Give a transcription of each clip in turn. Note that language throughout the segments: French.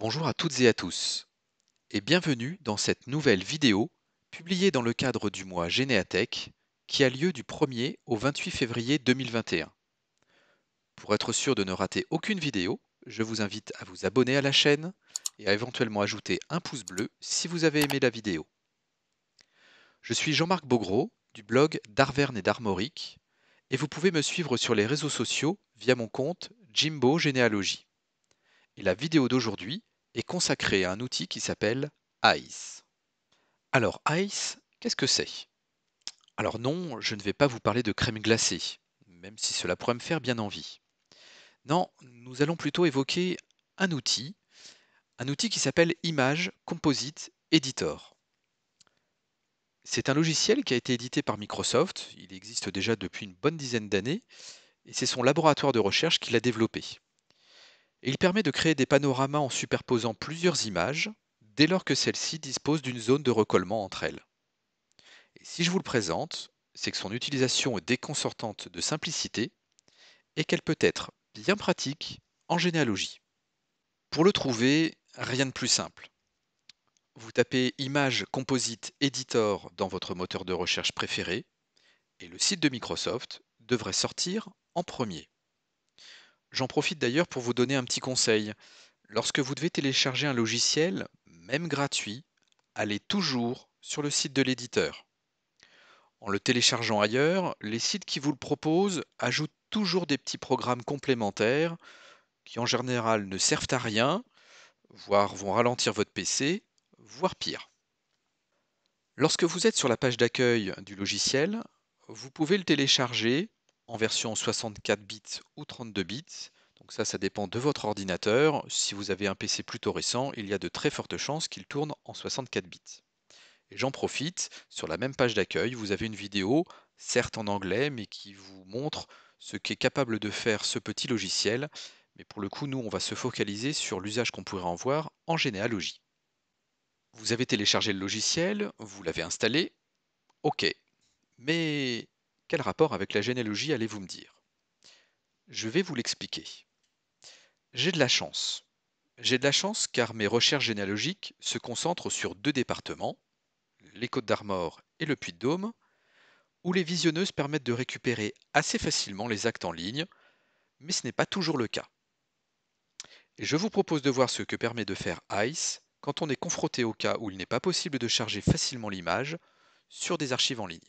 Bonjour à toutes et à tous et bienvenue dans cette nouvelle vidéo publiée dans le cadre du mois Généatech qui a lieu du 1er au 28 février 2021. Pour être sûr de ne rater aucune vidéo, je vous invite à vous abonner à la chaîne et à éventuellement ajouter un pouce bleu si vous avez aimé la vidéo. Je suis Jean-Marc Bogreau du blog d'Arverne et d'Armorique et vous pouvez me suivre sur les réseaux sociaux via mon compte Jimbo Généalogie. Et la vidéo d'aujourd'hui est consacré à un outil qui s'appelle ICE. Alors ICE, qu'est-ce que c'est Alors non, je ne vais pas vous parler de crème glacée, même si cela pourrait me faire bien envie. Non, nous allons plutôt évoquer un outil, un outil qui s'appelle Image Composite Editor. C'est un logiciel qui a été édité par Microsoft, il existe déjà depuis une bonne dizaine d'années, et c'est son laboratoire de recherche qui l'a développé. Il permet de créer des panoramas en superposant plusieurs images, dès lors que celles-ci disposent d'une zone de recollement entre elles. si je vous le présente, c'est que son utilisation est déconcertante de simplicité et qu'elle peut être bien pratique en généalogie. Pour le trouver, rien de plus simple. Vous tapez Image Composite Editor dans votre moteur de recherche préféré et le site de Microsoft devrait sortir en premier. J'en profite d'ailleurs pour vous donner un petit conseil. Lorsque vous devez télécharger un logiciel, même gratuit, allez toujours sur le site de l'éditeur. En le téléchargeant ailleurs, les sites qui vous le proposent ajoutent toujours des petits programmes complémentaires qui en général ne servent à rien, voire vont ralentir votre PC, voire pire. Lorsque vous êtes sur la page d'accueil du logiciel, vous pouvez le télécharger en version 64 bits ou 32 bits. Donc ça, ça dépend de votre ordinateur. Si vous avez un PC plutôt récent, il y a de très fortes chances qu'il tourne en 64 bits. Et j'en profite, sur la même page d'accueil, vous avez une vidéo, certes en anglais, mais qui vous montre ce qu'est capable de faire ce petit logiciel. Mais pour le coup, nous, on va se focaliser sur l'usage qu'on pourrait en voir en généalogie. Vous avez téléchargé le logiciel, vous l'avez installé, ok. Mais quel rapport avec la généalogie allez-vous me dire Je vais vous l'expliquer. J'ai de la chance. J'ai de la chance car mes recherches généalogiques se concentrent sur deux départements, les Côtes d'Armor et le Puy-de-Dôme, où les visionneuses permettent de récupérer assez facilement les actes en ligne, mais ce n'est pas toujours le cas. Et je vous propose de voir ce que permet de faire ICE quand on est confronté au cas où il n'est pas possible de charger facilement l'image sur des archives en ligne.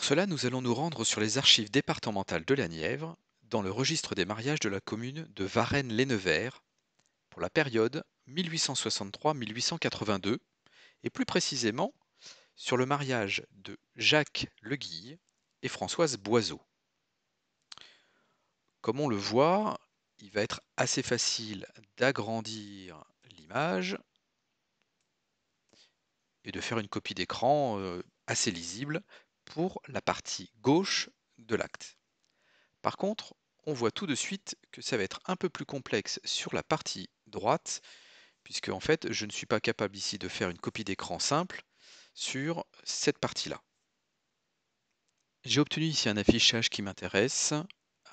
Pour cela, nous allons nous rendre sur les archives départementales de la Nièvre, dans le registre des mariages de la commune de varennes les nevers pour la période 1863-1882, et plus précisément sur le mariage de Jacques Leguille et Françoise Boiseau. Comme on le voit, il va être assez facile d'agrandir l'image et de faire une copie d'écran euh, assez lisible pour la partie gauche de l'acte. Par contre, on voit tout de suite que ça va être un peu plus complexe sur la partie droite, puisque en fait, je ne suis pas capable ici de faire une copie d'écran simple sur cette partie-là. J'ai obtenu ici un affichage qui m'intéresse,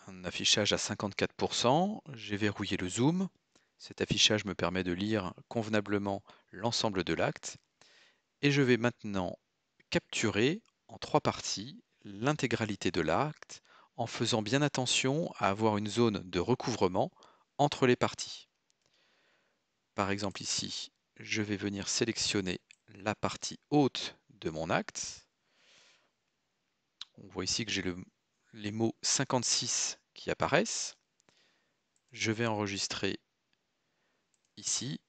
un affichage à 54%, j'ai verrouillé le zoom, cet affichage me permet de lire convenablement l'ensemble de l'acte, et je vais maintenant capturer en trois parties l'intégralité de l'acte en faisant bien attention à avoir une zone de recouvrement entre les parties. Par exemple ici, je vais venir sélectionner la partie haute de mon acte. On voit ici que j'ai les mots 56 qui apparaissent. Je vais enregistrer ici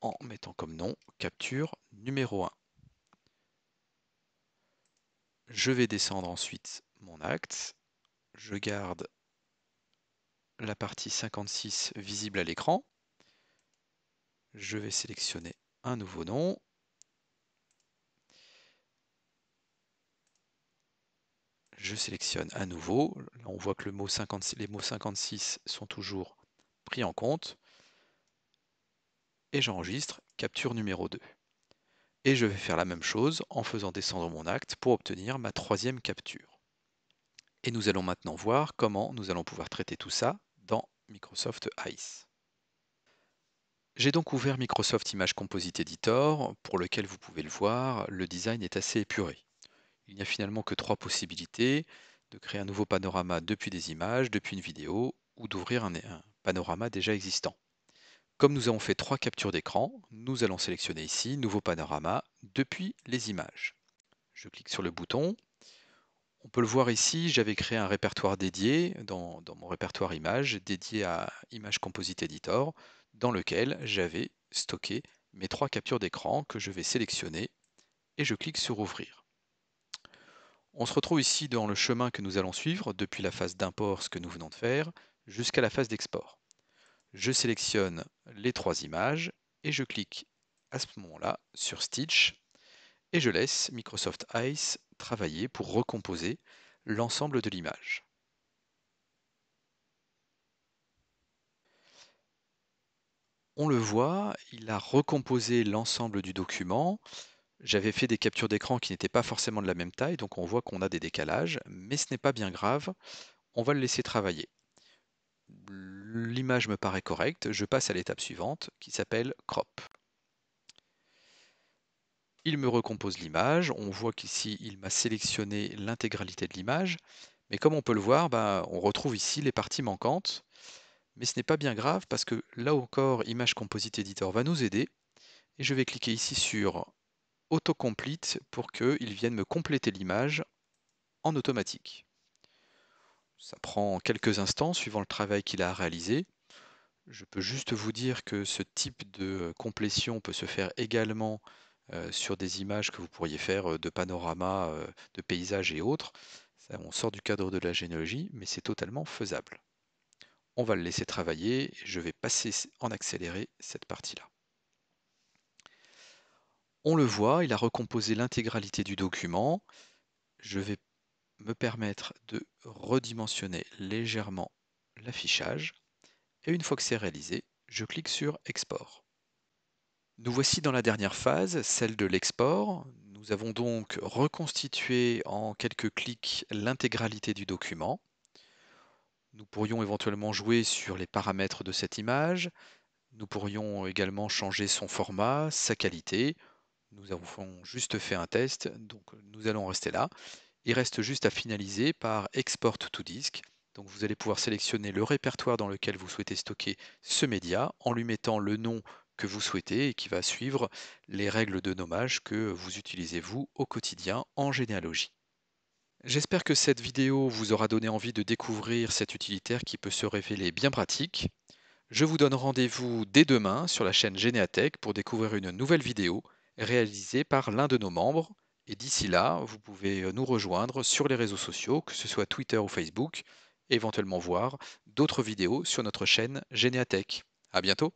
en mettant comme nom capture numéro 1. Je vais descendre ensuite mon acte. Je garde la partie 56 visible à l'écran. Je vais sélectionner un nouveau nom. Je sélectionne à nouveau. on voit que les mots 56 sont toujours pris en compte. Et j'enregistre capture numéro 2. Et je vais faire la même chose en faisant descendre mon acte pour obtenir ma troisième capture. Et nous allons maintenant voir comment nous allons pouvoir traiter tout ça dans Microsoft Ice. J'ai donc ouvert Microsoft Image Composite Editor, pour lequel vous pouvez le voir, le design est assez épuré. Il n'y a finalement que trois possibilités, de créer un nouveau panorama depuis des images, depuis une vidéo, ou d'ouvrir un, panorama déjà existant. Comme nous avons fait trois captures d'écran, nous allons sélectionner ici Nouveau panorama depuis les images. Je clique sur le bouton. On peut le voir ici, j'avais créé un répertoire dédié dans, mon répertoire images, dédié à Image Composite Editor, dans lequel j'avais stocké mes trois captures d'écran que je vais sélectionner et je clique sur Ouvrir. On se retrouve ici dans le chemin que nous allons suivre depuis la phase d'import, ce que nous venons de faire, jusqu'à la phase d'export. Je sélectionne les trois images et je clique à ce moment-là sur Stitch et je laisse Microsoft Ice travailler pour recomposer l'ensemble de l'image. On le voit, il a recomposé l'ensemble du document. J'avais fait des captures d'écran qui n'étaient pas forcément de la même taille, donc on voit qu'on a des décalages, mais ce n'est pas bien grave, on va le laisser travailler l'image me paraît correcte, je passe à l'étape suivante qui s'appelle Crop. Il me recompose l'image, on voit qu'ici il m'a sélectionné l'intégralité de l'image, mais comme on peut le voir, ben, on retrouve ici les parties manquantes, mais ce n'est pas bien grave parce que là encore Image Composite Editor va nous aider, et je vais cliquer ici sur Autocomplete pour qu'il vienne me compléter l'image en automatique. Ça prend quelques instants suivant le travail qu'il a réalisé, je peux juste vous dire que ce type de euh, complétion peut se faire également euh, sur des images que vous pourriez faire euh, de panoramas, de paysages et autres. on sort du cadre de la généalogie, mais c'est totalement faisable. On va le laisser travailler, je vais passer en accéléré cette partie-là. On le voit, il a recomposé l'intégralité du document. Je vais me permettre de redimensionner légèrement l'affichage et une fois que c'est réalisé, je clique sur Export. Nous voici dans la dernière phase, celle de l'export. Nous avons donc reconstitué en quelques clics l'intégralité du document. Nous pourrions éventuellement jouer sur les paramètres de cette image. Nous pourrions également changer son format, sa qualité. Nous avons juste fait un test, donc nous allons rester là. Il reste juste à finaliser par Export to Disk donc vous allez pouvoir sélectionner le répertoire dans lequel vous souhaitez stocker ce média en lui mettant le nom que vous souhaitez et qui va suivre les règles de nommage que vous utilisez vous au quotidien en généalogie. J'espère que cette vidéo vous aura donné envie de découvrir cet utilitaire qui peut se révéler bien pratique. Je vous donne rendez-vous dès demain sur la chaîne Généatech pour découvrir une nouvelle vidéo réalisée par l'un de nos membres. Et d'ici là, vous pouvez nous rejoindre sur les réseaux sociaux, que ce soit Twitter ou Facebook, éventuellement voir d'autres vidéos sur notre chaîne Généatech. À bientôt!